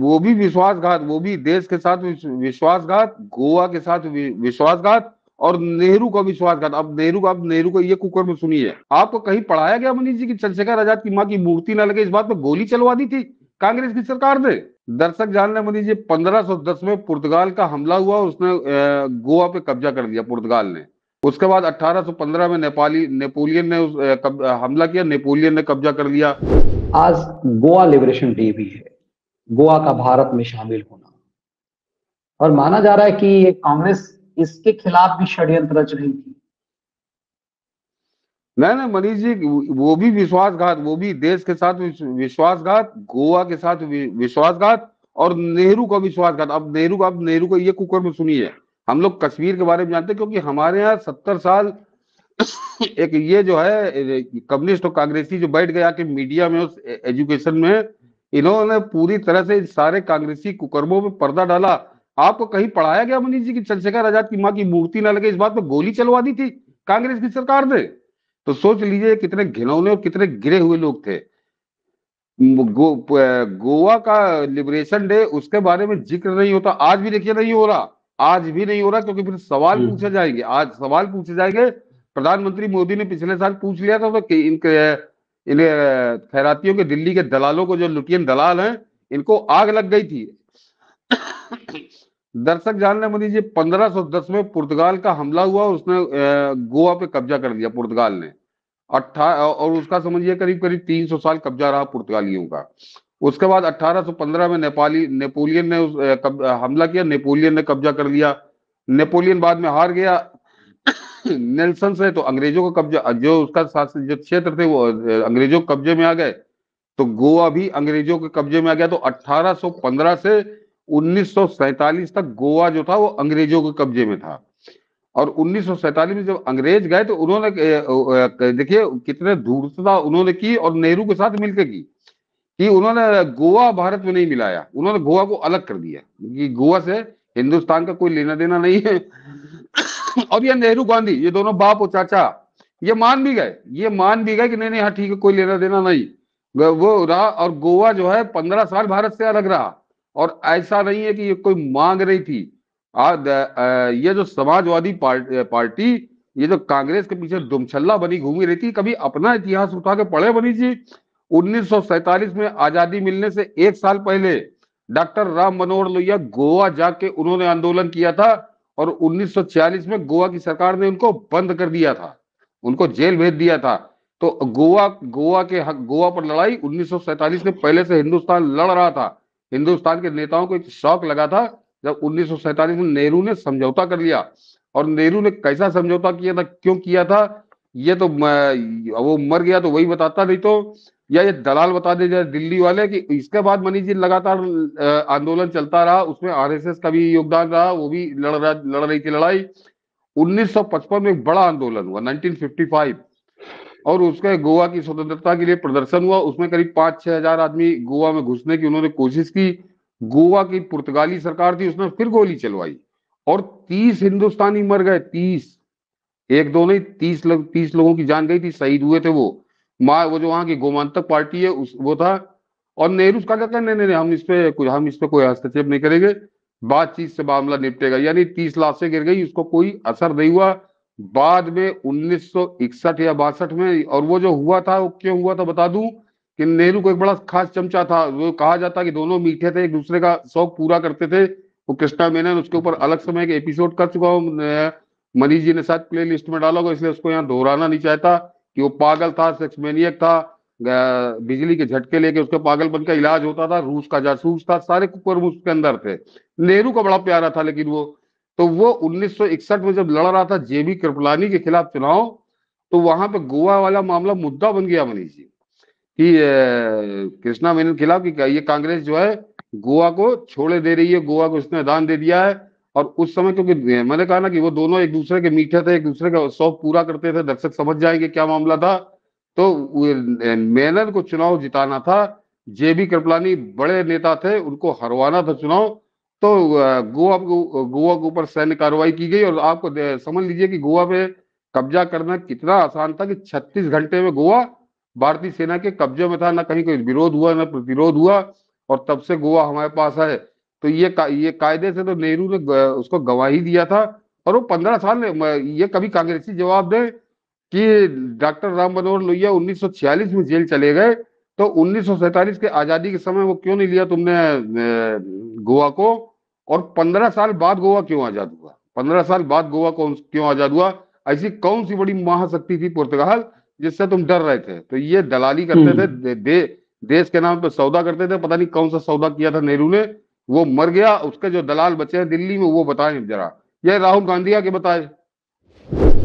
वो भी विश्वासघात वो भी देश के साथ विश्वासघात गोवा के साथ विश्वासघात और नेहरू का विश्वासघात अब नेहरू का अब नेहरू का ये कुकर में सुनिए आपको कहीं पढ़ाया गया मनीष जी की चंद्रशेखर आजाद की माँ की मूर्ति ना लगे इस बात पर गोली चलवा दी थी कांग्रेस की सरकार ने दर्शक जान लें मनीष जी पंद्रह में पुर्तगाल का हमला हुआ उसने गोवा पे कब्जा कर दिया पुर्तगाल ने उसके बाद 1815 में नेपाली नेपोलियन ने उस, कब, हमला किया नेपोलियन ने कब्जा कर लिया आज गोवा लिबरेशन डे भी है गोवा का भारत में शामिल होना और माना जा रहा है कि ये कांग्रेस इसके खिलाफ भी षड्यंत्र रच रही थी नहीं नहीं मनीष जी वो भी विश्वासघात वो भी देश के साथ विश्वासघात गोवा के साथ विश्वासघात और नेहरू का विश्वासघात अब नेहरू का अब नेहरू को ये कुकर में सुनिए हम लोग कश्मीर के बारे में जानते हैं क्योंकि हमारे यहाँ सत्तर साल एक ये जो है कम्युनिस्ट और कांग्रेसी जो बैठ गया कि मीडिया में उस एजुकेशन में इन्होंने पूरी तरह से सारे कांग्रेसी कुकर्मों में पर्दा डाला आपको कहीं पढ़ाया गया मनीष जी की चंद्रशेखर आजाद की माँ की मूर्ति न लगे इस बात पर गोली चलवा दी थी कांग्रेस की सरकार ने तो सोच लीजिए कितने घिनौने और कितने गिरे हुए लोग थे गो, गोवा का लिबरेशन डे उसके बारे में जिक्र नहीं होता आज भी देखिए नहीं हो रहा आज भी नहीं हो रहा क्योंकि फिर सवाल हम्म। पूछे जाएंगे आज सवाल पूछे जाएंगे प्रधानमंत्री मोदी ने पिछले साल पूछ लिया था तो इनके फैरातियों के दिल्ली के दलालों को जो लुटियन दलाल हैं इनको आग लग गई थी दर्शक जानने मोदी जी पंद्रह में पुर्तगाल का हमला हुआ उसने गोवा पे कब्जा कर दिया पुर्तगाल ने अट्ठा और उसका समझिए करीब करीब 300 साल कब्जा रहा पुर्तगालियों का उसके बाद 1815 में नेपाली नेपोलियन ने उस कब, हमला किया नेपोलियन ने कब्जा कर लिया नेपोलियन बाद में हार गया नेल्सन से तो अंग्रेजों का कब्जा जो उसका जो क्षेत्र थे वो अंग्रेजों के कब्जे में आ गए तो गोवा भी अंग्रेजों के कब्जे में आ गया तो 1815 से 1947 तक गोवा जो था वो अंग्रेजों के कब्जे में था और 1947 में जब अंग्रेज गए तो उन्होंने देखिए कितने धूर्तता उन्होंने की और नेहरू के साथ मिलकर की कि उन्होंने गोवा भारत में नहीं मिलाया उन्होंने गोवा को अलग कर दिया कि गोवा से हिंदुस्तान का कोई लेना देना नहीं है अब ये नेहरू गांधी ये दोनों बाप और चाचा ये मान भी गए ये मान भी गए कि नहीं नहीं हाँ ठीक है कोई लेना देना नहीं वो रहा और गोवा जो है पंद्रह साल भारत से अलग रहा और ऐसा नहीं है कि ये कोई मांग रही थी आ, द, आ, ये जो समाजवादी पार्टी ये जो कांग्रेस के पीछे दुमछल्ला बनी घूमी रही थी कभी अपना इतिहास उठा के पढ़े बनी जी उन्नीस में आजादी मिलने से एक साल पहले डॉक्टर राम मनोहर लोहिया गोवा जाके उन्होंने आंदोलन किया था और 1946 में गोवा की सरकार ने उनको बंद कर दिया था उनको जेल भेज दिया था तो गोवा गोवा के गोवा पर लड़ाई 1947 में पहले से हिंदुस्तान लड़ रहा था हिंदुस्तान के नेताओं को एक शौक लगा था जब 1947 में नेहरू ने समझौता कर लिया और नेहरू ने कैसा समझौता किया था क्यों किया था ये तो वो मर गया तो वही बताता नहीं तो या ये दलाल बता दे जाए दिल्ली वाले कि इसके बाद मनीष जी लगातार आंदोलन चलता रहा उसमें आरएसएस का भी योगदान रहा वो भी लड़ रहा लड़ रही थी लड़ाई 1955 में एक बड़ा आंदोलन हुआ 1955 और उसके गोवा की स्वतंत्रता के लिए प्रदर्शन हुआ उसमें करीब पांच छह हजार आदमी गोवा में घुसने की उन्होंने कोशिश की गोवा की पुर्तगाली सरकार थी उसने फिर गोली चलवाई और तीस हिंदुस्तानी मर गए तीस एक दो नहीं तीस लोग तीस लोगों की जान गई थी शहीद हुए थे वो माँ वो जो वहाँ की गोमांतक पार्टी है उस वो था और नेहरू का क्या कहना नहीं हम इस पे कुछ हम इस पे कोई हस्तक्षेप नहीं करेंगे बातचीत से मामला निपटेगा यानी तीस लाख से गिर गई उसको कोई असर नहीं हुआ बाद में 1961 या बासठ में और वो जो हुआ था वो क्यों हुआ था बता दूं कि नेहरू को एक बड़ा खास चमचा था वो कहा जाता कि दोनों मीठे थे एक दूसरे का शौक पूरा करते थे वो कृष्णा मेनन उसके ऊपर अलग समय एक एपिसोड कर चुका हूँ मनीष जी ने साथ प्ले लिस्ट में डाला होगा इसलिए उसको यहाँ दोहराना नहीं चाहता कि वो पागल था सेक्स था बिजली के झटके लेके उसके पागलपन का इलाज होता था रूस का जासूस था सारे कुकर उसके अंदर थे नेहरू का बड़ा प्यारा था लेकिन वो तो वो 1961 में जब लड़ रहा था जेबी कृपलानी के खिलाफ चुनाव तो वहां पे गोवा वाला मामला मुद्दा बन गया मनीष जी कि कृष्णा मेनन के खिलाफ कि ये कांग्रेस जो है गोवा को छोड़े दे रही है गोवा को इसने दान दे दिया है और उस समय क्योंकि मैंने कहा ना कि वो दोनों एक दूसरे के मीठे थे एक दूसरे का शौक पूरा करते थे दर्शक समझ जाएंगे क्या मामला था तो मैनर को चुनाव जिताना था जेबी कृपलानी बड़े नेता थे उनको हरवाना था चुनाव तो गोवा गोवा के ऊपर सैन्य कार्रवाई की गई और आपको समझ लीजिए कि गोवा पे कब्जा करना कितना आसान था कि 36 घंटे में गोवा भारतीय सेना के कब्जे में था ना कहीं कोई विरोध हुआ ना प्रतिरोध हुआ और तब से गोवा हमारे पास है तो ये का, ये कायदे से तो नेहरू ने उसको गवाही दिया था और वो पंद्रह साल ये कभी कांग्रेसी जवाब दे कि डॉक्टर राम मनोहर लोहिया उन्नीस में जेल चले गए तो उन्नीस के आजादी के समय वो क्यों नहीं लिया तुमने गोवा को और पंद्रह साल बाद गोवा क्यों आजाद हुआ पंद्रह साल बाद गोवा कौन क्यों आजाद हुआ ऐसी कौन सी बड़ी महाशक्ति थी पुर्तगाल जिससे तुम डर रहे थे तो ये दलाली करते हम्म। थे दे, दे, देश के नाम पर सौदा करते थे पता नहीं कौन सा सौदा किया था नेहरू ने वो मर गया उसके जो दलाल बचे हैं दिल्ली में वो बताएं जरा ये राहुल गांधी आके बताए